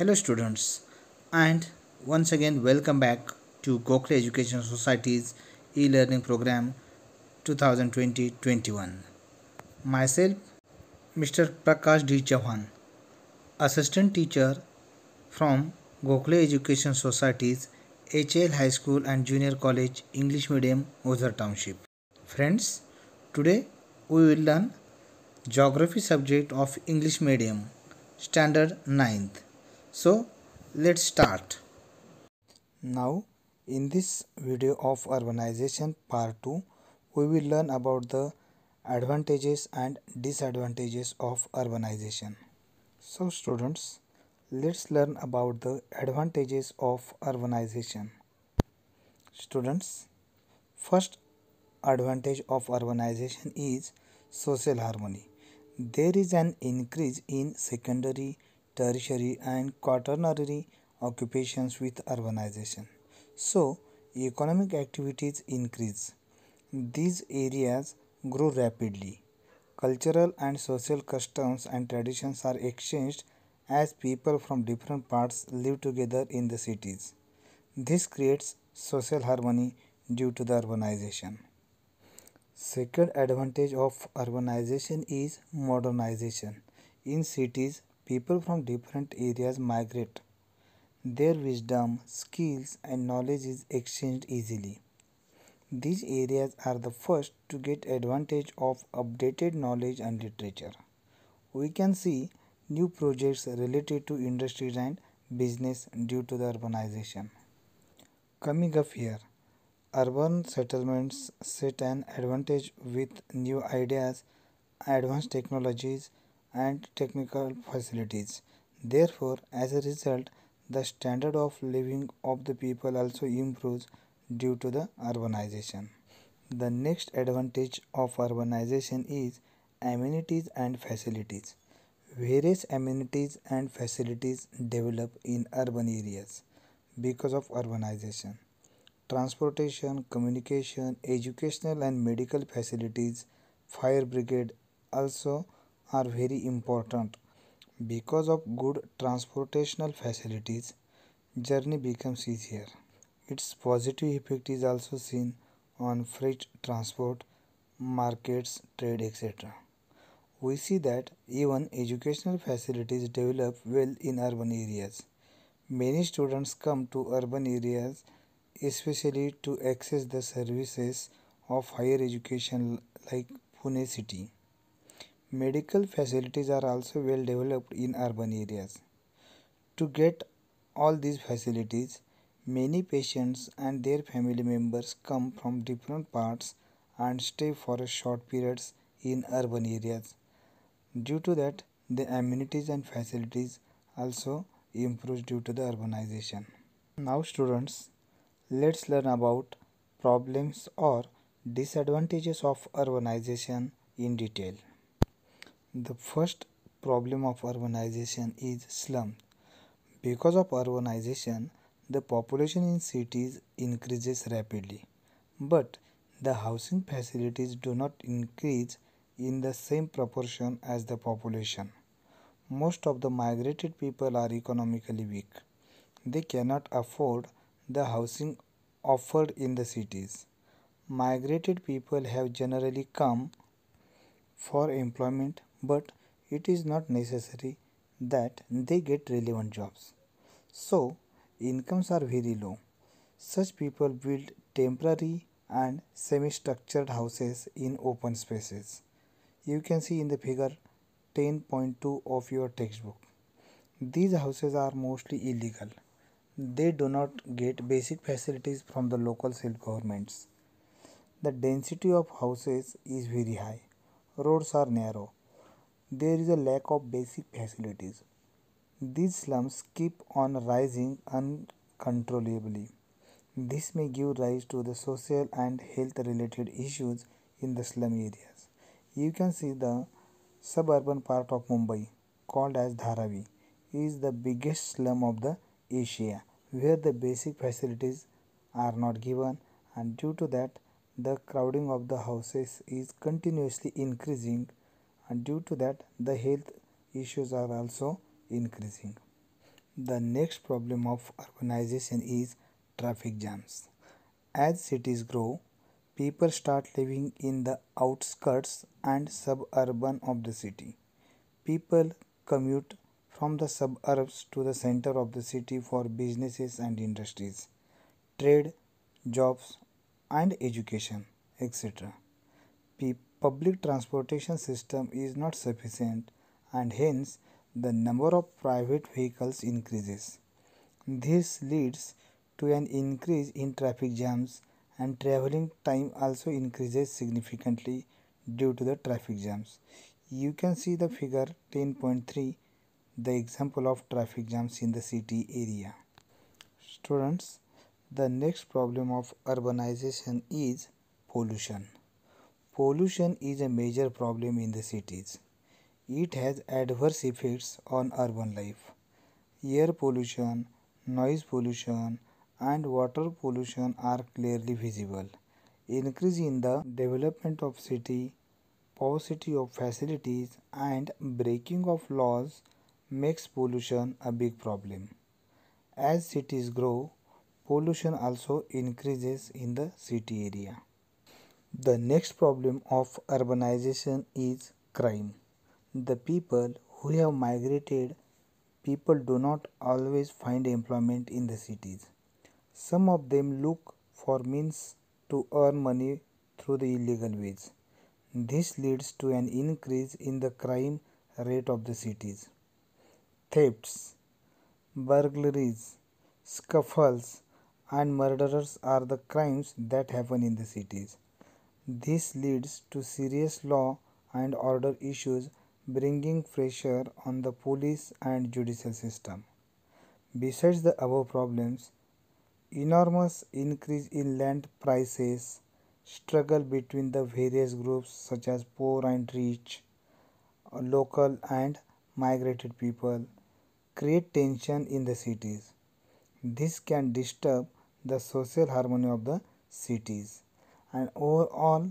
Hello students and once again welcome back to Gokhale Education Society's e-learning program 2020-21. Myself Mr. Prakash D. Chauhan, assistant teacher from Gokhale Education Society's HL High School and Junior College English Medium Ozar Township. Friends, today we will learn Geography subject of English Medium, Standard 9th so let's start. Now in this video of urbanization part 2 we will learn about the advantages and disadvantages of urbanization. So students let's learn about the advantages of urbanization. Students first advantage of urbanization is social harmony. There is an increase in secondary tertiary and quaternary occupations with urbanization. So, economic activities increase. These areas grow rapidly. Cultural and social customs and traditions are exchanged as people from different parts live together in the cities. This creates social harmony due to the urbanization. Second advantage of urbanization is modernization. In cities, people from different areas migrate. Their wisdom, skills, and knowledge is exchanged easily. These areas are the first to get advantage of updated knowledge and literature. We can see new projects related to industries and business due to the urbanization. Coming up here, urban settlements set an advantage with new ideas, advanced technologies, and technical facilities. Therefore, as a result, the standard of living of the people also improves due to the urbanization. The next advantage of urbanization is amenities and facilities. Various amenities and facilities develop in urban areas because of urbanization. Transportation, communication, educational and medical facilities, fire brigade also are very important. Because of good transportational facilities, journey becomes easier. Its positive effect is also seen on freight transport, markets, trade, etc. We see that even educational facilities develop well in urban areas. Many students come to urban areas especially to access the services of higher education like Pune city. Medical facilities are also well developed in urban areas. To get all these facilities, many patients and their family members come from different parts and stay for short periods in urban areas. Due to that, the amenities and facilities also improve due to the urbanization. Now students, let's learn about problems or disadvantages of urbanization in detail. The first problem of urbanization is slums. Because of urbanization, the population in cities increases rapidly, but the housing facilities do not increase in the same proportion as the population. Most of the migrated people are economically weak. They cannot afford the housing offered in the cities. Migrated people have generally come for employment but it is not necessary that they get relevant jobs. So, incomes are very low. Such people build temporary and semi structured houses in open spaces. You can see in the figure 10.2 of your textbook. These houses are mostly illegal. They do not get basic facilities from the local self governments. The density of houses is very high. Roads are narrow there is a lack of basic facilities. These slums keep on rising uncontrollably. This may give rise to the social and health related issues in the slum areas. You can see the suburban part of Mumbai, called as Dharavi, is the biggest slum of the Asia, where the basic facilities are not given and due to that the crowding of the houses is continuously increasing and due to that the health issues are also increasing. The next problem of urbanization is traffic jams. As cities grow, people start living in the outskirts and suburban of the city. People commute from the suburbs to the center of the city for businesses and industries, trade, jobs, and education, etc. People public transportation system is not sufficient and hence the number of private vehicles increases. This leads to an increase in traffic jams and traveling time also increases significantly due to the traffic jams. You can see the figure 10.3 the example of traffic jams in the city area. Students, the next problem of urbanization is pollution. Pollution is a major problem in the cities. It has adverse effects on urban life. Air pollution, noise pollution, and water pollution are clearly visible. Increase in the development of city, paucity of facilities, and breaking of laws makes pollution a big problem. As cities grow, pollution also increases in the city area. The next problem of urbanization is crime. The people who have migrated, people do not always find employment in the cities. Some of them look for means to earn money through the illegal ways. This leads to an increase in the crime rate of the cities. Thefts, burglaries, scuffles, and murders are the crimes that happen in the cities. This leads to serious law and order issues bringing pressure on the police and judicial system. Besides the above problems, enormous increase in land prices, struggle between the various groups such as poor and rich, local and migrated people create tension in the cities. This can disturb the social harmony of the cities and overall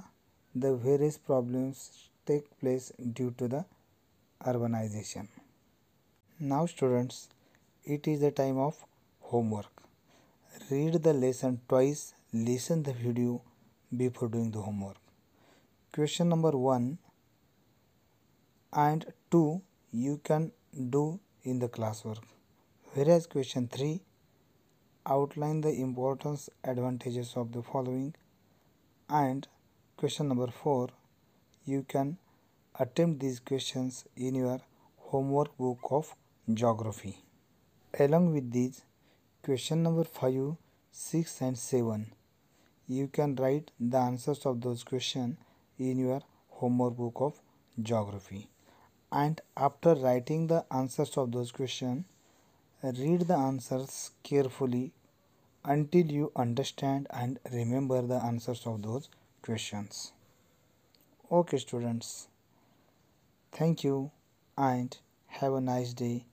the various problems take place due to the urbanization. Now students, it is the time of homework. Read the lesson twice, listen the video before doing the homework. Question number 1 and 2 you can do in the classwork. Whereas question 3 outline the importance advantages of the following and question number 4 you can attempt these questions in your homework book of geography along with these question number 5 6 and 7 you can write the answers of those questions in your homework book of geography and after writing the answers of those questions read the answers carefully until you understand and remember the answers of those questions. Okay, students, thank you and have a nice day.